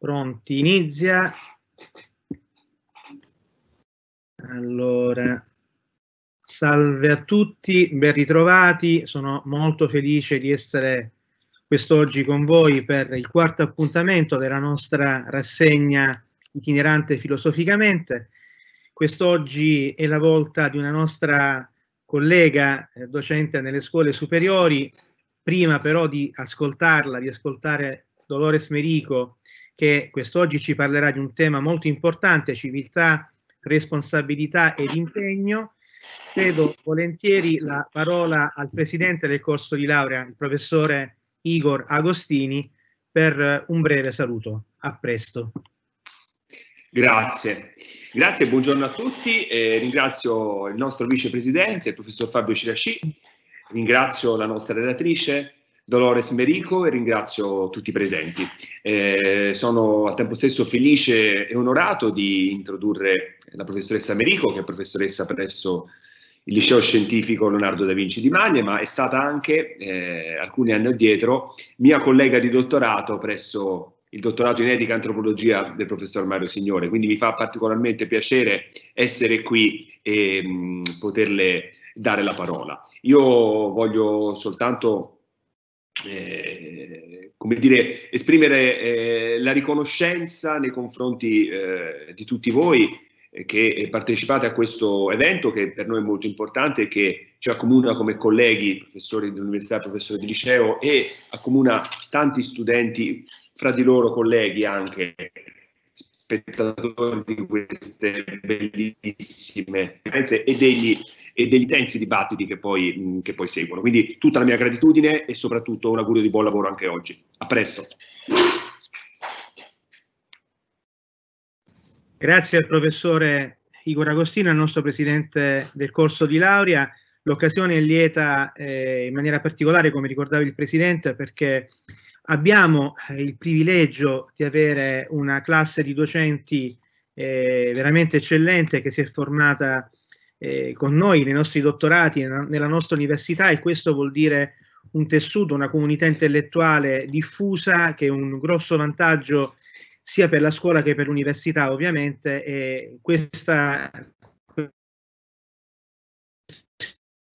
Pronti, inizia. Allora, salve a tutti, ben ritrovati, sono molto felice di essere quest'oggi con voi per il quarto appuntamento della nostra rassegna itinerante filosoficamente. Quest'oggi è la volta di una nostra collega eh, docente nelle scuole superiori, prima però di ascoltarla, di ascoltare Dolores Merico che quest'oggi ci parlerà di un tema molto importante, civiltà, responsabilità ed impegno. Cedo volentieri la parola al presidente del corso di laurea, il professore Igor Agostini, per eh, un breve saluto. A presto. Grazie, grazie, buongiorno a tutti. Eh, ringrazio il nostro vicepresidente, il professor Fabio Cirasci, ringrazio la nostra relatrice, Dolores Merico e ringrazio tutti i presenti. Eh, sono al tempo stesso felice e onorato di introdurre la professoressa Merico, che è professoressa presso il liceo scientifico Leonardo da Vinci di Maglie, ma è stata anche eh, alcuni anni addietro mia collega di dottorato presso il dottorato in etica e antropologia del professor Mario Signore, quindi mi fa particolarmente piacere essere qui e mh, mm, poterle dare la parola. Io voglio soltanto eh, come dire, esprimere eh, la riconoscenza nei confronti eh, di tutti voi eh, che partecipate a questo evento che per noi è molto importante e che ci accomuna come colleghi, professori dell'università, professori di liceo e accomuna tanti studenti, fra di loro colleghi anche, spettatori di queste bellissime conferenze e degli e degli intensi dibattiti che poi, che poi, seguono. Quindi tutta la mia gratitudine e soprattutto un augurio di buon lavoro anche oggi. A presto. Grazie al professore Igor Agostino, al nostro presidente del corso di laurea. L'occasione è lieta eh, in maniera particolare, come ricordava il presidente, perché abbiamo eh, il privilegio di avere una classe di docenti eh, veramente eccellente che si è formata eh, con noi, nei nostri dottorati, nella nostra università e questo vuol dire un tessuto, una comunità intellettuale diffusa che è un grosso vantaggio sia per la scuola che per l'università ovviamente e questa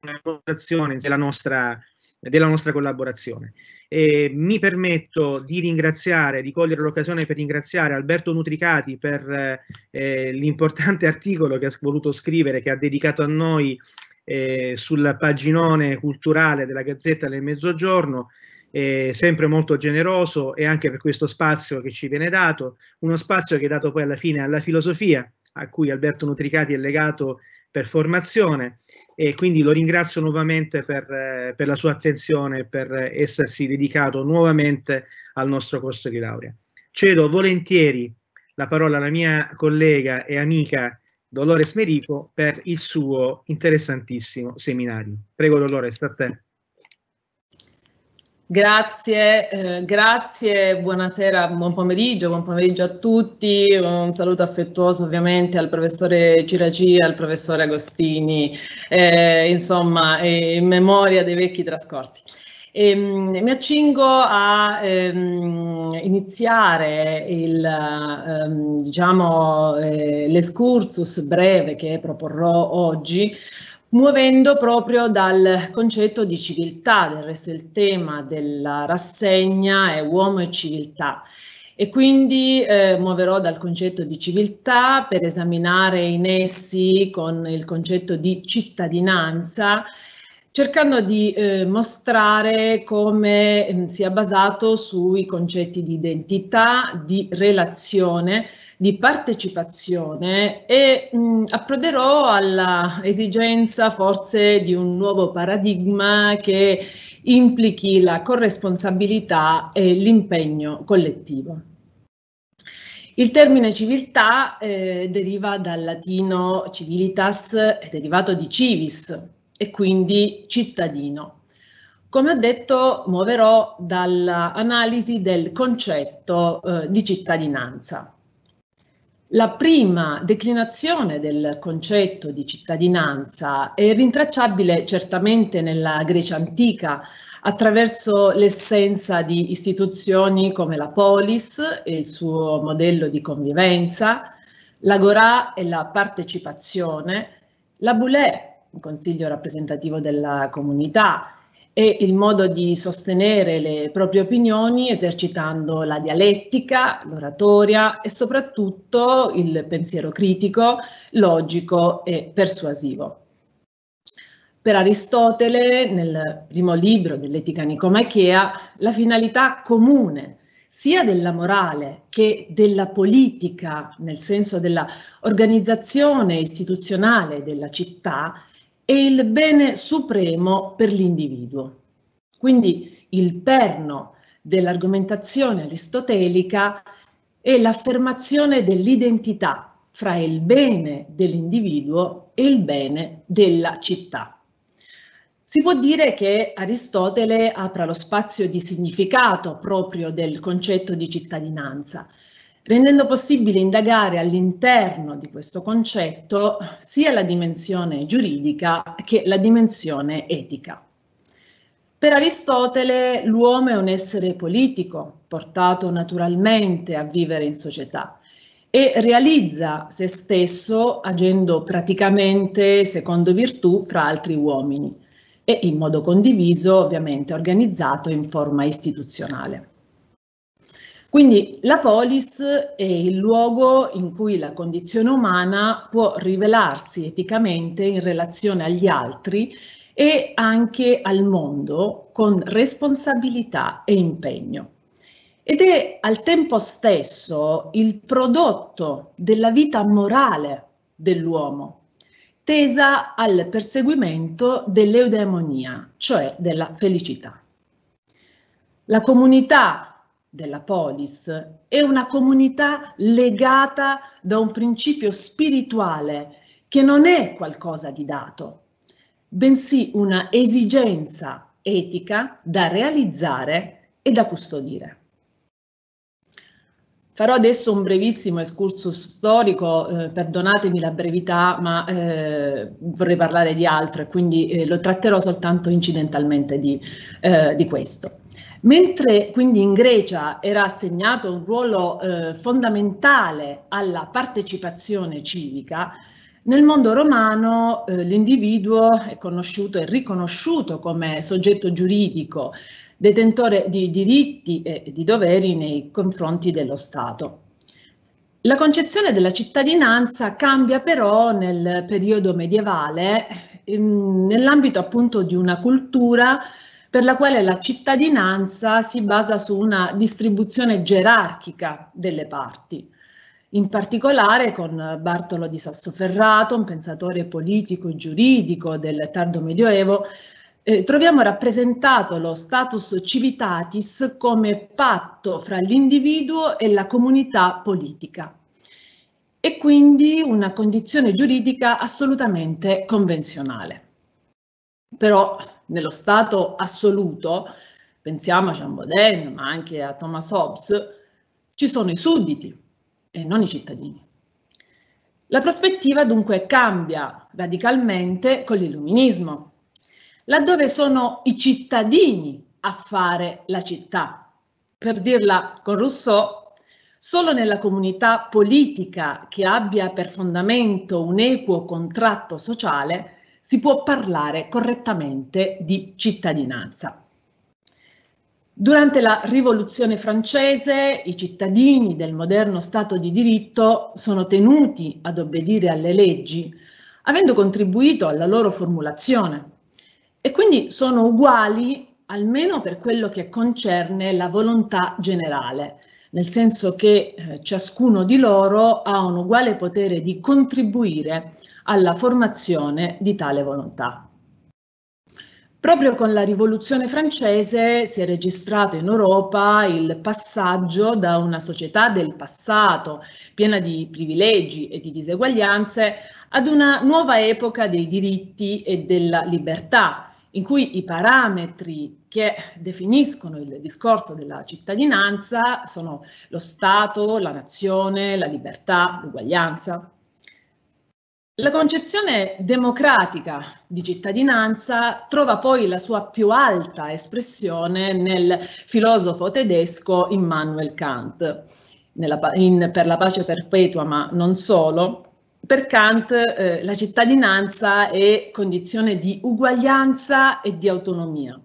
collaborazione della nostra, della nostra collaborazione. E mi permetto di ringraziare, di cogliere l'occasione per ringraziare Alberto Nutricati per eh, eh l'importante articolo che ha voluto scrivere, che ha dedicato a noi eh, sul paginone culturale della Gazzetta del Mezzogiorno, eh, sempre molto generoso e anche per questo spazio che ci viene dato, uno spazio che è dato poi alla fine alla filosofia, a cui Alberto Nutricati è legato per formazione e quindi lo ringrazio nuovamente per, eh, per la sua attenzione e per essersi dedicato nuovamente al nostro corso di laurea. Cedo volentieri la parola alla mia collega e amica Dolores Merico per il suo interessantissimo seminario. Prego Dolores, a te. Grazie, eh, grazie, buonasera, buon pomeriggio, buon pomeriggio a tutti, un saluto affettuoso ovviamente al professore Ciraci e al professore Agostini, eh, insomma eh, in memoria dei vecchi trascorsi. E, ehm, mi accingo a ehm, iniziare il, ehm, diciamo, eh, l'escursus breve che proporrò oggi muovendo proprio dal concetto di civiltà, del resto il tema della rassegna è uomo e civiltà. E quindi eh, muoverò dal concetto di civiltà per esaminare i nessi con il concetto di cittadinanza cercando di eh, mostrare come mh, mm, sia basato sui concetti di identità, di relazione, di partecipazione e mh, mm, approderò all'esigenza forse di un nuovo paradigma che implichi la corresponsabilità e l'impegno collettivo. Il termine civiltà eh, deriva dal latino civilitas, è derivato di civis e quindi cittadino. Come ho detto, muoverò dall'analisi del concetto eh, di cittadinanza. La prima declinazione del concetto di cittadinanza è rintracciabile certamente nella Grecia antica attraverso l'essenza di istituzioni come la polis e il suo modello di convivenza, l'agorà e la partecipazione, la boulé, il consiglio rappresentativo della comunità, e il modo di sostenere le proprie opinioni esercitando la dialettica, l'oratoria e soprattutto il pensiero critico, logico e persuasivo. Per Aristotele, nel primo libro dell'Etica Nicomachea, la finalità comune sia della morale che della politica, nel senso della organizzazione istituzionale della città, e il bene supremo per l'individuo. Quindi il perno dell'argomentazione aristotelica è l'affermazione dell'identità fra il bene dell'individuo e il bene della città. Si può dire che Aristotele apra lo spazio di significato proprio del concetto di cittadinanza, rendendo possibile indagare all'interno di questo concetto sia la dimensione giuridica che la dimensione etica. Per Aristotele l'uomo è un essere politico, portato naturalmente a vivere in società e realizza se stesso agendo praticamente secondo virtù fra altri uomini e in modo condiviso, ovviamente organizzato in forma istituzionale. Quindi la polis è il luogo in cui la condizione umana può rivelarsi eticamente in relazione agli altri e anche al mondo con responsabilità e impegno. Ed è al tempo stesso il prodotto della vita morale dell'uomo, tesa al perseguimento dell'eudaimonia, cioè della felicità. La comunità della polis, è una comunità legata da un principio spirituale che non è qualcosa di dato, bensì una esigenza etica da realizzare e da custodire. Farò adesso un brevissimo escursus storico, eh, perdonatemi la brevità, ma eh, vorrei parlare di altro e quindi eh, lo tratterò soltanto incidentalmente di, eh, di questo. Mentre quindi in Grecia era assegnato un ruolo eh, fondamentale alla partecipazione civica, nel mondo romano eh, l'individuo è conosciuto e riconosciuto come soggetto giuridico, detentore di diritti e di doveri nei confronti dello Stato. La concezione della cittadinanza cambia però nel periodo medievale, ehm, nell'ambito appunto di una cultura eh, per la quale la cittadinanza si basa su una distribuzione gerarchica delle parti. In particolare con Bartolo di Sassoferrato, un pensatore politico e giuridico del tardo medioevo, eh, troviamo rappresentato lo status civitatis come patto fra l'individuo e la comunità politica e quindi una condizione giuridica assolutamente convenzionale. Però nello stato assoluto, pensiamo a Jean Baudin, ma anche a Thomas Hobbes, ci sono i sudditi e non i cittadini. La prospettiva dunque cambia radicalmente con l'illuminismo, laddove sono i cittadini a fare la città. Per dirla con Rousseau, solo nella comunità politica che abbia per fondamento un equo contratto sociale si può parlare correttamente di cittadinanza. Durante la Rivoluzione francese i cittadini del moderno Stato di diritto sono tenuti ad obbedire alle leggi, avendo contribuito alla loro formulazione e quindi sono uguali almeno per quello che concerne la volontà generale, nel senso che eh, ciascuno di loro ha un uguale potere di contribuire alla formazione di tale volontà. Proprio con la rivoluzione francese si è registrato in Europa il passaggio da una società del passato, piena di privilegi e di diseguaglianze, ad una nuova epoca dei diritti e della libertà, in cui i parametri che definiscono il discorso della cittadinanza sono lo Stato, la nazione, la libertà, l'uguaglianza. La concezione democratica di cittadinanza trova poi la sua più alta espressione nel filosofo tedesco Immanuel Kant, nella, in, per la pace perpetua, ma non solo, per Kant eh, la cittadinanza è condizione di uguaglianza e di autonomia.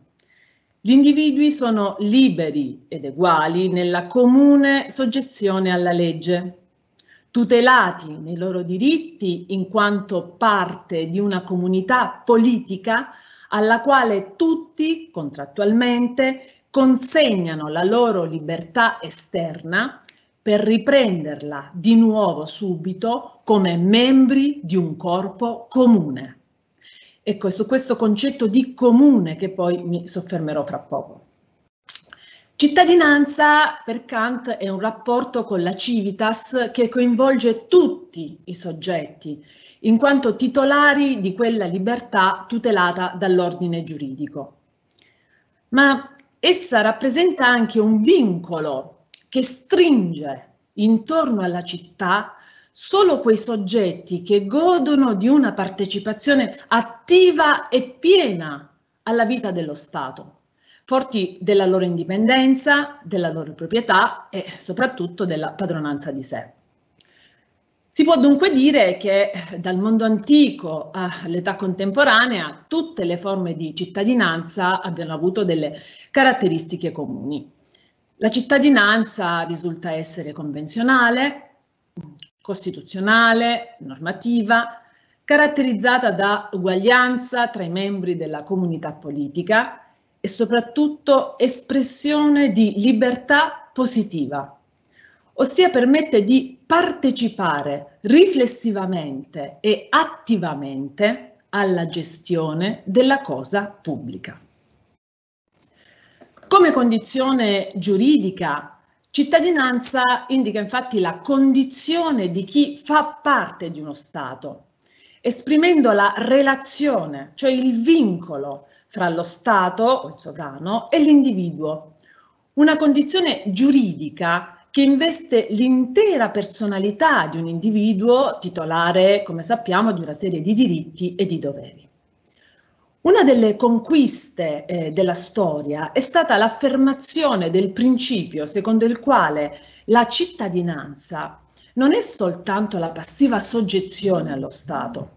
Gli individui sono liberi ed uguali nella comune soggezione alla legge, tutelati nei loro diritti in quanto parte di una comunità politica alla quale tutti contrattualmente consegnano la loro libertà esterna per riprenderla di nuovo subito come membri di un corpo comune. Ecco, è su questo concetto di comune che poi mi soffermerò fra poco. Cittadinanza per Kant è un rapporto con la civitas che coinvolge tutti i soggetti, in quanto titolari di quella libertà tutelata dall'ordine giuridico. Ma essa rappresenta anche un vincolo che stringe intorno alla città solo quei soggetti che godono di una partecipazione attiva e piena alla vita dello Stato, forti della loro indipendenza, della loro proprietà e soprattutto della padronanza di sé. Si può dunque dire che dal mondo antico all'età contemporanea tutte le forme di cittadinanza abbiano avuto delle caratteristiche comuni. La cittadinanza risulta essere convenzionale, costituzionale, normativa, caratterizzata da uguaglianza tra i membri della comunità politica e soprattutto espressione di libertà positiva, ossia permette di partecipare riflessivamente e attivamente alla gestione della cosa pubblica. Come condizione giuridica, cittadinanza indica infatti la condizione di chi fa parte di uno Stato, esprimendo la relazione, cioè il vincolo fra lo Stato o il sovrano e l'individuo. Una condizione giuridica che investe l'intera personalità di un individuo titolare, come sappiamo, di una serie di diritti e di doveri. Una delle conquiste eh, della storia è stata l'affermazione del principio secondo il quale la cittadinanza non è soltanto la passiva soggezione allo Stato,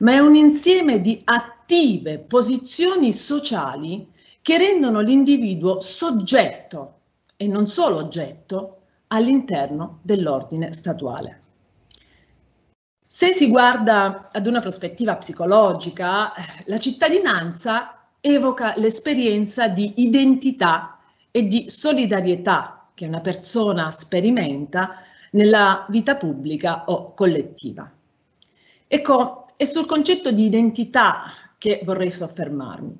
ma è un insieme di attive posizioni sociali che rendono l'individuo soggetto e non solo oggetto all'interno dell'ordine statuale. Se si guarda ad una prospettiva psicologica, eh, la cittadinanza evoca l'esperienza di identità e di solidarietà che una persona sperimenta nella vita pubblica o collettiva. Ecco, è sul concetto di identità che vorrei soffermarmi.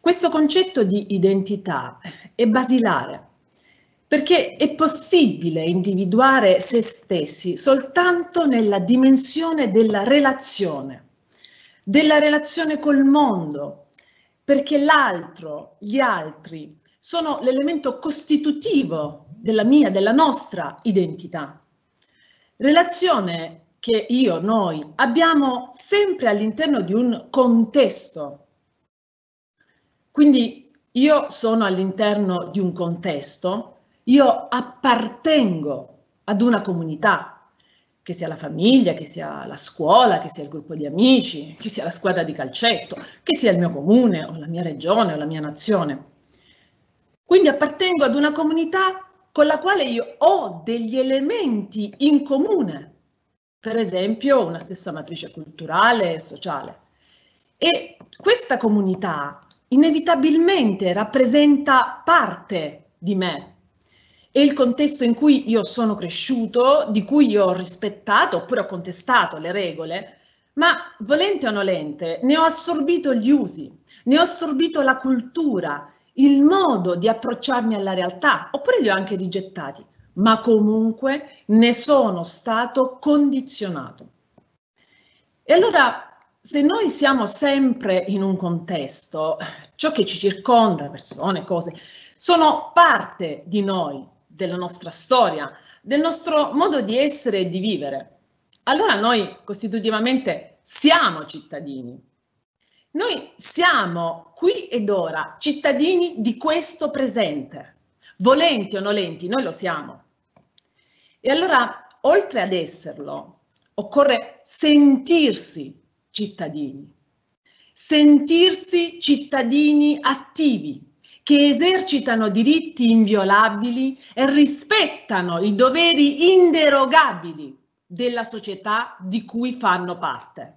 Questo concetto di identità è basilare perché è possibile individuare se stessi soltanto nella dimensione della relazione, della relazione col mondo, perché l'altro, gli altri, sono l'elemento costitutivo della mia, della nostra identità. Relazione che io, noi, abbiamo sempre all'interno di un contesto. Quindi io sono all'interno di un contesto io appartengo ad una comunità, che sia la famiglia, che sia la scuola, che sia il gruppo di amici, che sia la squadra di calcetto, che sia il mio comune o la mia regione o la mia nazione. Quindi appartengo ad una comunità con la quale io ho degli elementi in comune, per esempio una stessa matrice culturale e sociale. E questa comunità inevitabilmente rappresenta parte di me, e il contesto in cui io sono cresciuto, di cui io ho rispettato oppure ho contestato le regole, ma volente o nolente ne ho assorbito gli usi, ne ho assorbito la cultura, il modo di approcciarmi alla realtà, oppure li ho anche rigettati, ma comunque ne sono stato condizionato. E allora se noi siamo sempre in un contesto, ciò che ci circonda, persone, cose, sono parte di noi, della nostra storia, del nostro modo di essere e di vivere. Allora noi costitutivamente siamo cittadini. Noi siamo qui ed ora cittadini di questo presente, volenti o nolenti, noi lo siamo. E allora, oltre ad esserlo, occorre sentirsi cittadini, sentirsi cittadini attivi, che esercitano diritti inviolabili e rispettano i doveri inderogabili della società di cui fanno parte.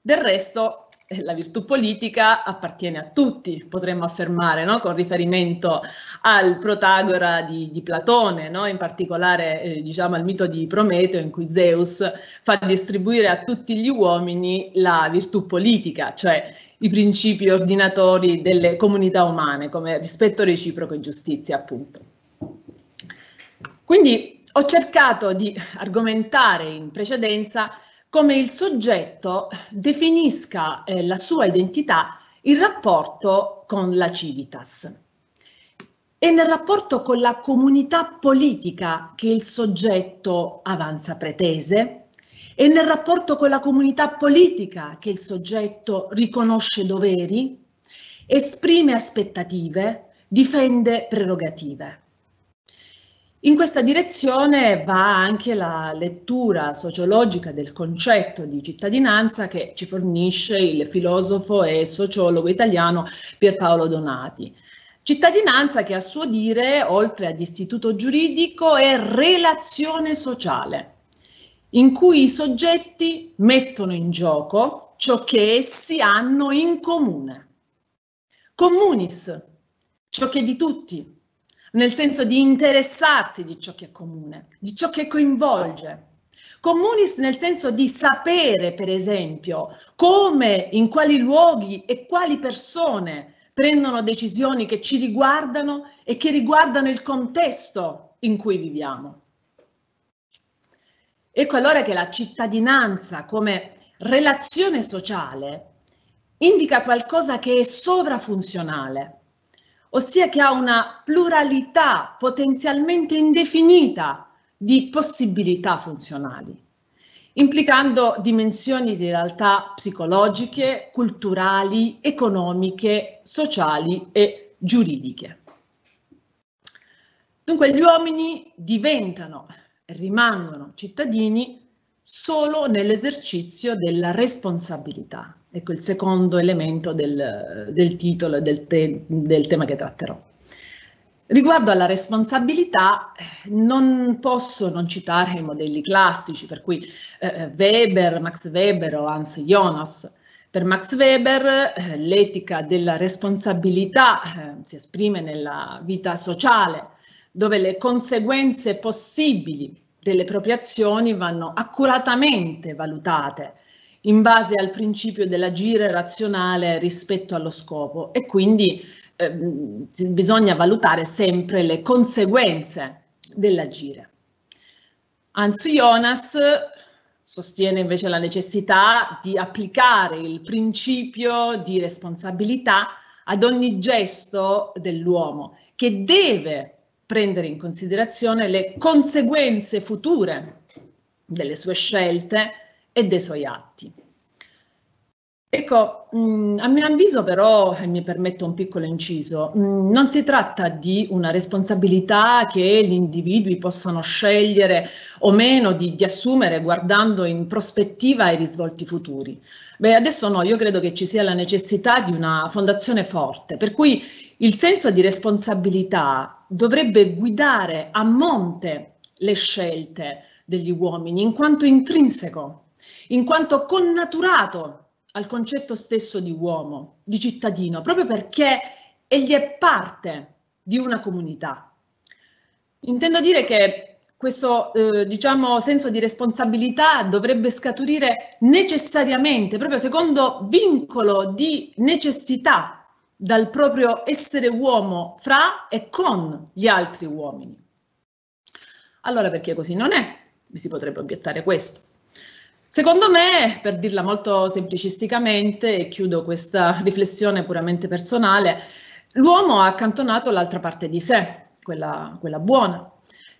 Del resto, eh, la virtù politica appartiene a tutti, potremmo affermare, no? con riferimento al Protagora di, di Platone, no? in particolare eh, diciamo, al mito di Prometeo in cui Zeus fa distribuire a tutti gli uomini la virtù politica, cioè i principi ordinatori delle comunità umane, come rispetto reciproco e giustizia, appunto. Quindi ho cercato di argomentare in precedenza come il soggetto definisca eh, la sua identità in rapporto con la civitas e nel rapporto con la comunità politica che il soggetto avanza pretese, è nel rapporto con la comunità politica che il soggetto riconosce doveri, esprime aspettative, difende prerogative. In questa direzione va anche la lettura sociologica del concetto di cittadinanza che ci fornisce il filosofo e sociologo italiano Pierpaolo Donati. Cittadinanza che a suo dire, oltre ad istituto giuridico, è relazione sociale in cui i soggetti mettono in gioco ciò che essi hanno in comune. Comunis, ciò che è di tutti, nel senso di interessarsi di ciò che è comune, di ciò che coinvolge. Comunis nel senso di sapere, per esempio, come, in quali luoghi e quali persone prendono decisioni che ci riguardano e che riguardano il contesto in cui viviamo. Ecco allora che la cittadinanza come relazione sociale indica qualcosa che è sovrafunzionale, ossia che ha una pluralità potenzialmente indefinita di possibilità funzionali, implicando dimensioni di realtà psicologiche, culturali, economiche, sociali e giuridiche. Dunque gli uomini diventano rimangono cittadini solo nell'esercizio della responsabilità. Ecco il secondo elemento del, del titolo e del, te, del tema che tratterò. Riguardo alla responsabilità, non posso non citare i modelli classici, per cui eh, Weber, Max Weber o Hans Jonas. Per Max Weber eh, l'etica della responsabilità eh, si esprime nella vita sociale, dove le conseguenze possibili delle proprie azioni vanno accuratamente valutate in base al principio dell'agire razionale rispetto allo scopo e quindi eh, bisogna valutare sempre le conseguenze dell'agire. Hans Jonas sostiene invece la necessità di applicare il principio di responsabilità ad ogni gesto dell'uomo che deve prendere in considerazione le conseguenze future delle sue scelte e dei suoi atti. Ecco, mm, a mio avviso però, e mi permetto un piccolo inciso, mm, non si tratta di una responsabilità che gli individui possano scegliere o meno di, di assumere guardando in prospettiva i risvolti futuri. Beh, adesso no, io credo che ci sia la necessità di una fondazione forte, per cui il senso di responsabilità dovrebbe guidare a monte le scelte degli uomini in quanto intrinseco, in quanto connaturato al concetto stesso di uomo, di cittadino, proprio perché egli è parte di una comunità. Intendo dire che questo eh, diciamo, senso di responsabilità dovrebbe scaturire necessariamente, proprio secondo vincolo di necessità dal proprio essere uomo fra e con gli altri uomini. Allora perché così non è? Mi si potrebbe obiettare questo. Secondo me, per dirla molto semplicisticamente, e chiudo questa riflessione puramente personale, l'uomo ha accantonato l'altra parte di sé, quella, quella buona,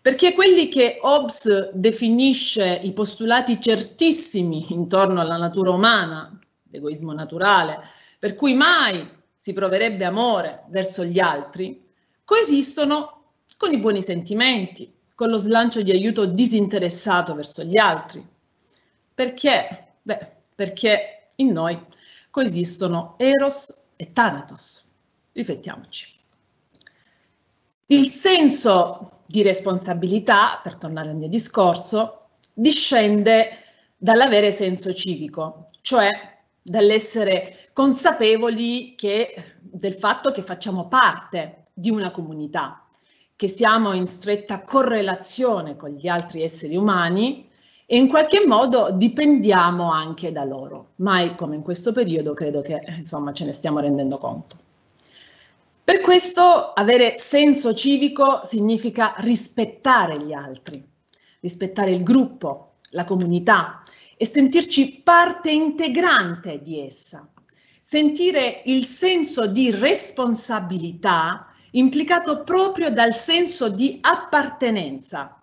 perché quelli che Hobbes definisce i postulati certissimi intorno alla natura umana, l'egoismo naturale, per cui mai si proverebbe amore verso gli altri, coesistono con i buoni sentimenti, con lo slancio di aiuto disinteressato verso gli altri. Perché? Beh, perché in noi coesistono Eros e Thanatos. Riflettiamoci. Il senso di responsabilità, per tornare al mio discorso, discende dall'avere senso civico, cioè dall'essere consapevoli che, del fatto che facciamo parte di una comunità, che siamo in stretta correlazione con gli altri esseri umani e in qualche modo dipendiamo anche da loro. Mai come in questo periodo credo che insomma ce ne stiamo rendendo conto. Per questo avere senso civico significa rispettare gli altri, rispettare il gruppo, la comunità e sentirci parte integrante di essa sentire il senso di responsabilità implicato proprio dal senso di appartenenza.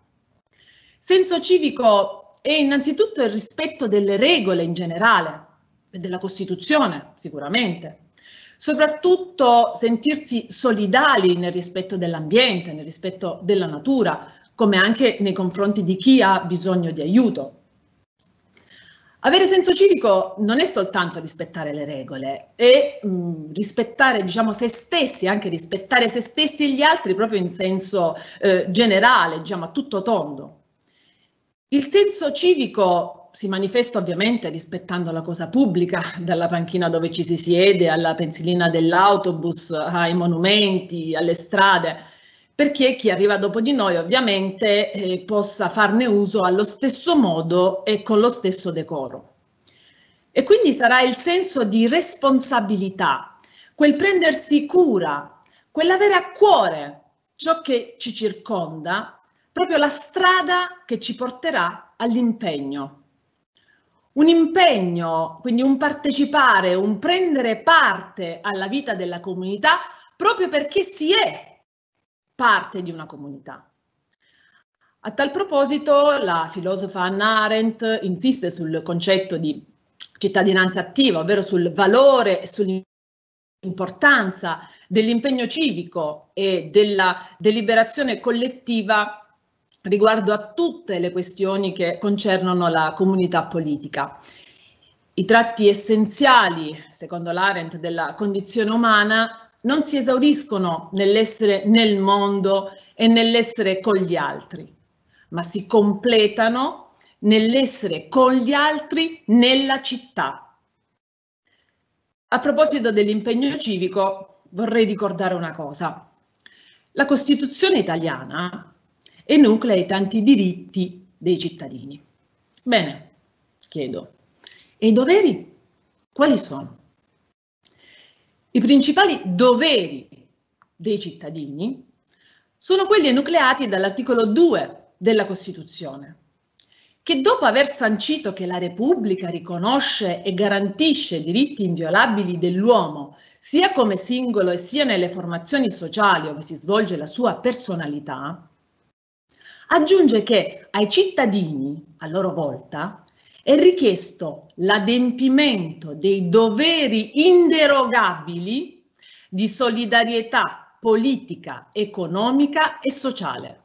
Senso civico è innanzitutto il rispetto delle regole in generale, e della Costituzione sicuramente, soprattutto sentirsi solidali nel rispetto dell'ambiente, nel rispetto della natura, come anche nei confronti di chi ha bisogno di aiuto. Avere senso civico non è soltanto rispettare le regole, è mh, mm, rispettare diciamo, se stessi, anche rispettare se stessi e gli altri proprio in senso eh, generale, diciamo, a tutto tondo. Il senso civico si manifesta ovviamente rispettando la cosa pubblica, dalla panchina dove ci si siede, alla pensilina dell'autobus, ai monumenti, alle strade, perché chi arriva dopo di noi ovviamente eh, possa farne uso allo stesso modo e con lo stesso decoro. E quindi sarà il senso di responsabilità, quel prendersi cura, quell'avere a cuore ciò che ci circonda, proprio la strada che ci porterà all'impegno. Un impegno, quindi un partecipare, un prendere parte alla vita della comunità proprio perché si è parte di una comunità. A tal proposito, la filosofa Anna Arendt insiste sul concetto di cittadinanza attiva, ovvero sul valore e sull'importanza dell'impegno civico e della deliberazione collettiva riguardo a tutte le questioni che concernono la comunità politica. I tratti essenziali, secondo l'Arendt, della condizione umana non si esauriscono nell'essere nel mondo e nell'essere con gli altri, ma si completano nell'essere con gli altri nella città. A proposito dell'impegno civico, vorrei ricordare una cosa. La Costituzione italiana enuclea i tanti diritti dei cittadini. Bene, chiedo, e i doveri quali sono? I principali doveri dei cittadini sono quelli enucleati dall'articolo 2 della Costituzione, che dopo aver sancito che la Repubblica riconosce e garantisce diritti inviolabili dell'uomo, sia come singolo e sia nelle formazioni sociali dove si svolge la sua personalità, aggiunge che ai cittadini, a loro volta, è richiesto l'adempimento dei doveri inderogabili di solidarietà politica, economica e sociale.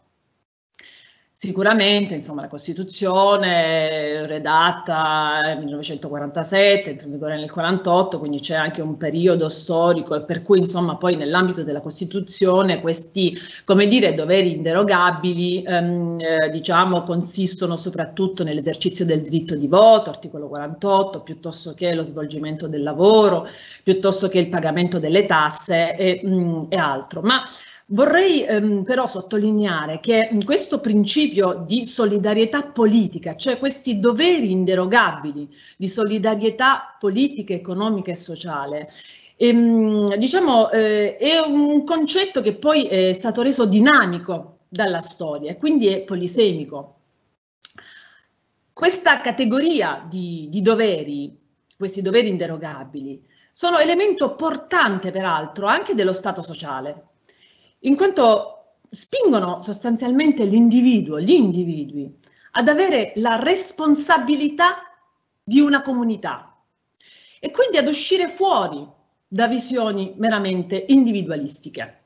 Sicuramente, insomma, la Costituzione redatta nel 1947, entra in vigore nel 1948, quindi c'è anche un periodo storico per cui, insomma, poi nell'ambito della Costituzione questi, come dire, doveri inderogabili, ehm, eh, diciamo, consistono soprattutto nell'esercizio del diritto di voto, articolo 48, piuttosto che lo svolgimento del lavoro, piuttosto che il pagamento delle tasse e, mh, mm, e altro. Ma Vorrei ehm, però sottolineare che questo principio di solidarietà politica, cioè questi doveri inderogabili di solidarietà politica, economica e sociale, ehm, diciamo, eh, è un concetto che poi è stato reso dinamico dalla storia e quindi è polisemico. Questa categoria di, di doveri, questi doveri inderogabili, sono elemento portante peraltro anche dello Stato sociale in quanto spingono sostanzialmente l'individuo, gli individui, ad avere la responsabilità di una comunità e quindi ad uscire fuori da visioni meramente individualistiche.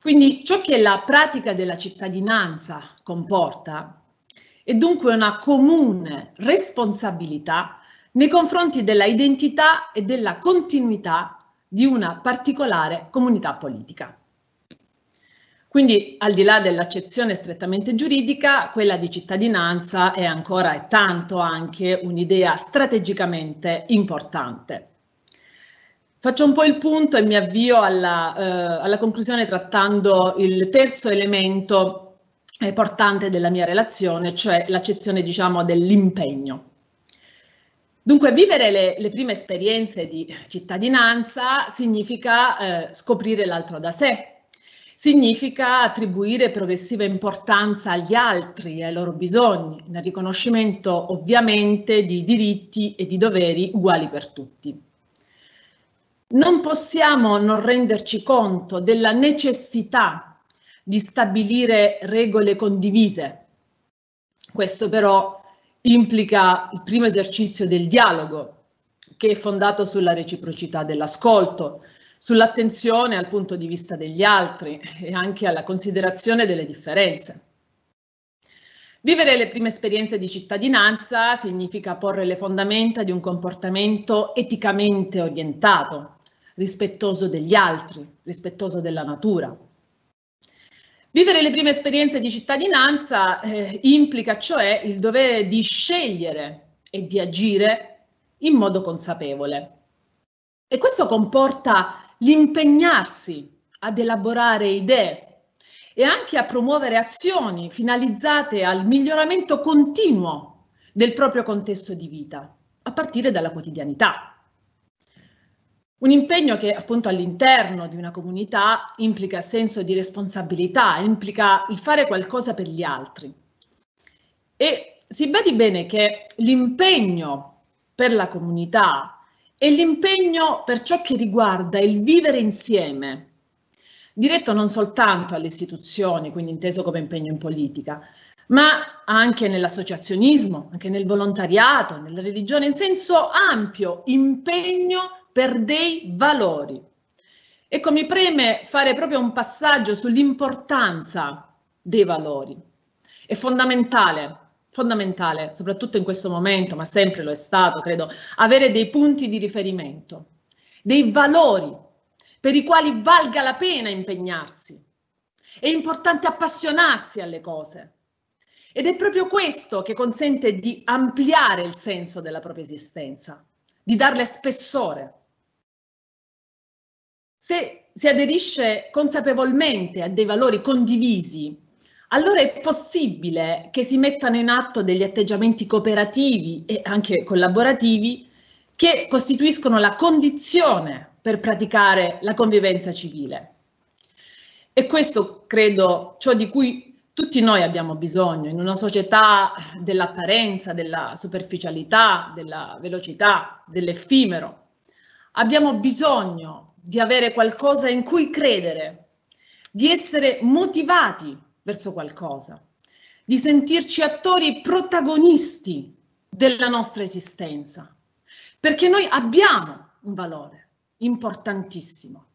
Quindi ciò che la pratica della cittadinanza comporta è dunque una comune responsabilità nei confronti della identità e della continuità di una particolare comunità politica. Quindi al di là dell'accezione strettamente giuridica, quella di cittadinanza è ancora e tanto anche un'idea strategicamente importante. Faccio un po' il punto e mi avvio alla, eh, alla conclusione trattando il terzo elemento importante eh, della mia relazione, cioè l'accezione diciamo, dell'impegno. Dunque, vivere le, le, prime esperienze di cittadinanza significa eh, scoprire l'altro da sé, significa attribuire progressiva importanza agli altri e ai loro bisogni, nel riconoscimento ovviamente di diritti e di doveri uguali per tutti. Non possiamo non renderci conto della necessità di stabilire regole condivise. Questo però implica il primo esercizio del dialogo, che è fondato sulla reciprocità dell'ascolto, sull'attenzione al punto di vista degli altri e anche alla considerazione delle differenze. Vivere le prime esperienze di cittadinanza significa porre le fondamenta di un comportamento eticamente orientato, rispettoso degli altri, rispettoso della natura. Vivere le prime esperienze di cittadinanza eh, implica cioè il dovere di scegliere e di agire in modo consapevole. E questo comporta l'impegnarsi ad elaborare idee e anche a promuovere azioni finalizzate al miglioramento continuo del proprio contesto di vita, a partire dalla quotidianità. Un impegno che appunto all'interno di una comunità implica senso di responsabilità, implica il fare qualcosa per gli altri. E si vedi bene che l'impegno per la comunità e l'impegno per ciò che riguarda il vivere insieme, diretto non soltanto alle istituzioni, quindi inteso come impegno in politica, ma anche nell'associazionismo, anche nel volontariato, nella religione, in senso ampio, impegno per dei valori. Ecco, mi preme fare proprio un passaggio sull'importanza dei valori. È fondamentale fondamentale, soprattutto in questo momento, ma sempre lo è stato, credo, avere dei punti di riferimento, dei valori per i quali valga la pena impegnarsi. È importante appassionarsi alle cose, ed è proprio questo che consente di ampliare il senso della propria esistenza, di darle spessore. Se si aderisce consapevolmente a dei valori condivisi, allora è possibile che si mettano in atto degli atteggiamenti cooperativi e anche collaborativi che costituiscono la condizione per praticare la convivenza civile. E questo credo ciò di cui tutti noi abbiamo bisogno in una società dell'apparenza, della superficialità, della velocità, dell'effimero. Abbiamo bisogno di avere qualcosa in cui credere, di essere motivati verso qualcosa, di sentirci attori protagonisti della nostra esistenza, perché noi abbiamo un valore importantissimo.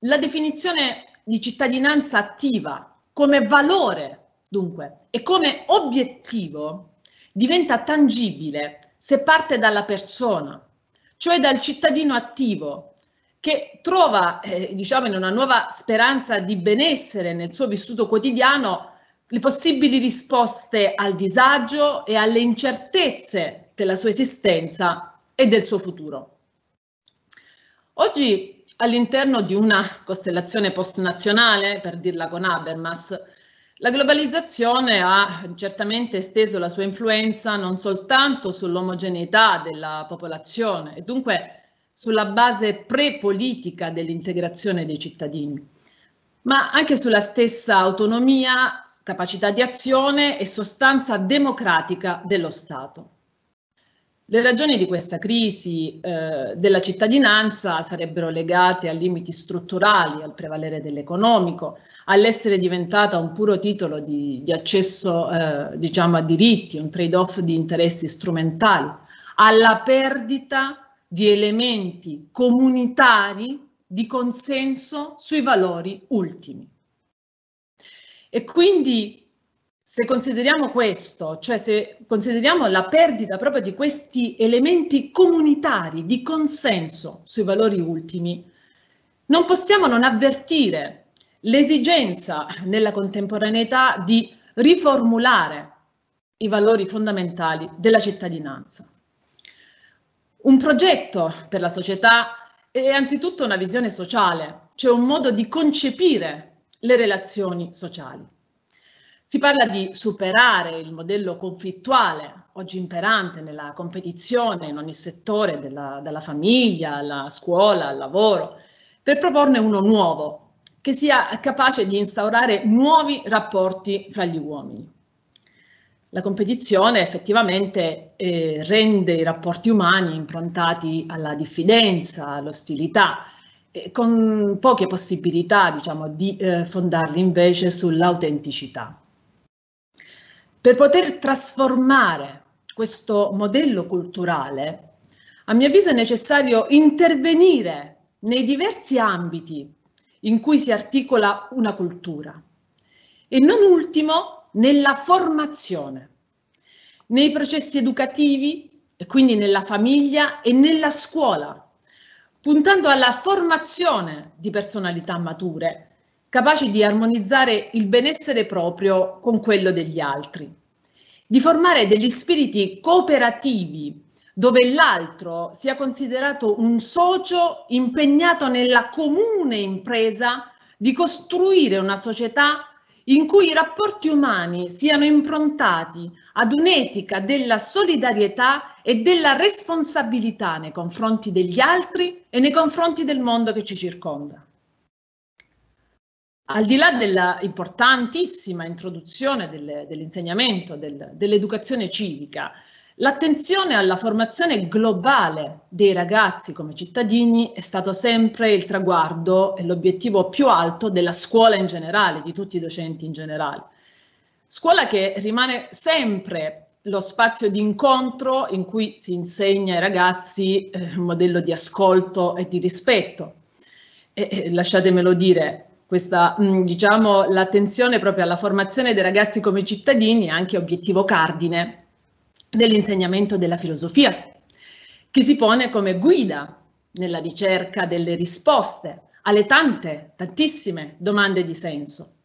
La definizione di cittadinanza attiva come valore, dunque, e come obiettivo diventa tangibile se parte dalla persona, cioè dal cittadino attivo che trova, eh, diciamo, in una nuova speranza di benessere nel suo vissuto quotidiano le possibili risposte al disagio e alle incertezze della sua esistenza e del suo futuro. Oggi All'interno di una costellazione post-nazionale, per dirla con Habermas, la globalizzazione ha certamente esteso la sua influenza non soltanto sull'omogeneità della popolazione e dunque sulla base pre-politica dell'integrazione dei cittadini, ma anche sulla stessa autonomia, capacità di azione e sostanza democratica dello Stato. Le ragioni di questa crisi eh, della cittadinanza sarebbero legate a limiti strutturali, al prevalere dell'economico, all'essere diventata un puro titolo di, di accesso eh, diciamo a diritti, un trade-off di interessi strumentali, alla perdita di elementi comunitari di consenso sui valori ultimi. E quindi se consideriamo questo, cioè se consideriamo la perdita proprio di questi elementi comunitari di consenso sui valori ultimi, non possiamo non avvertire l'esigenza nella contemporaneità di riformulare i valori fondamentali della cittadinanza. Un progetto per la società è anzitutto una visione sociale, cioè un modo di concepire le relazioni sociali. Si parla di superare il modello conflittuale, oggi imperante nella competizione in ogni settore, della, dalla famiglia alla scuola, al lavoro, per proporne uno nuovo, che sia capace di instaurare nuovi rapporti fra gli uomini. La competizione effettivamente eh, rende i rapporti umani improntati alla diffidenza, all'ostilità, eh, con poche possibilità diciamo, di eh, fondarli invece sull'autenticità. Per poter trasformare questo modello culturale, a mio avviso è necessario intervenire nei diversi ambiti in cui si articola una cultura e non ultimo nella formazione, nei processi educativi e quindi nella famiglia e nella scuola, puntando alla formazione di personalità mature capaci di armonizzare il benessere proprio con quello degli altri, di formare degli spiriti cooperativi dove l'altro sia considerato un socio impegnato nella comune impresa di costruire una società in cui i rapporti umani siano improntati ad un'etica della solidarietà e della responsabilità nei confronti degli altri e nei confronti del mondo che ci circonda. Al di là della importantissima introduzione del, dell'insegnamento del, dell'educazione civica, l'attenzione alla formazione globale dei ragazzi come cittadini è stato sempre il traguardo e l'obiettivo più alto della scuola in generale, di tutti i docenti in generale. Scuola che rimane sempre lo spazio di incontro in cui si insegna ai ragazzi eh, un modello di ascolto e di rispetto. E, lasciatemelo dire, questa mm, diciamo, l'attenzione proprio alla formazione dei ragazzi come cittadini è anche obiettivo cardine dell'insegnamento della filosofia, che si pone come guida nella ricerca delle risposte alle tante, tantissime domande di senso,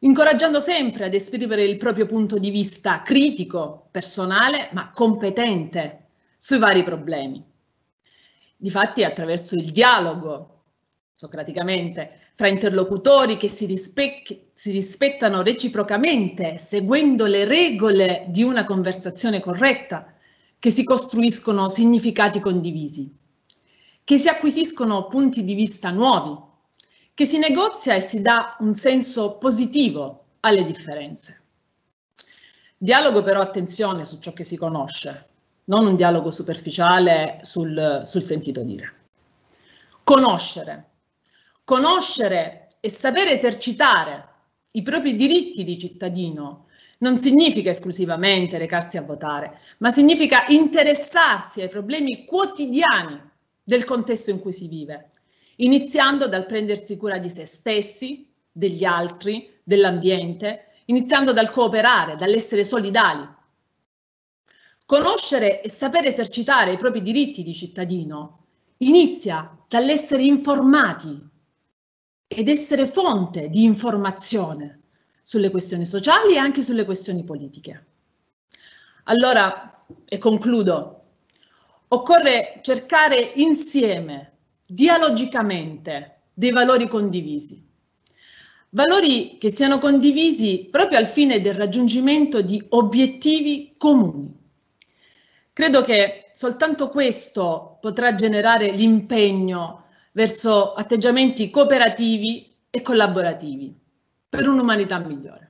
incoraggiando sempre ad esprimere il proprio punto di vista critico, personale, ma competente sui vari problemi. Difatti, attraverso il dialogo, socraticamente, fra interlocutori che si, rispe- si, rispettano reciprocamente, seguendo le regole di una conversazione corretta, che si costruiscono significati condivisi, che si acquisiscono punti di vista nuovi, che si negozia e si dà un senso positivo alle differenze. Dialogo però attenzione su ciò che si conosce, non un dialogo superficiale sul, sul sentito dire. Conoscere, conoscere e sapere esercitare i propri diritti di cittadino non significa esclusivamente recarsi a votare, ma significa interessarsi ai problemi quotidiani del contesto in cui si vive, iniziando dal prendersi cura di se stessi, degli altri, dell'ambiente, iniziando dal cooperare, dall'essere solidali. Conoscere e sapere esercitare i propri diritti di cittadino inizia dall'essere informati ed essere fonte di informazione sulle questioni sociali e anche sulle questioni politiche. Allora, e concludo, occorre cercare insieme, dialogicamente, dei valori condivisi. Valori che siano condivisi proprio al fine del raggiungimento di obiettivi comuni. Credo che soltanto questo potrà generare l'impegno verso atteggiamenti cooperativi e collaborativi per un'umanità migliore.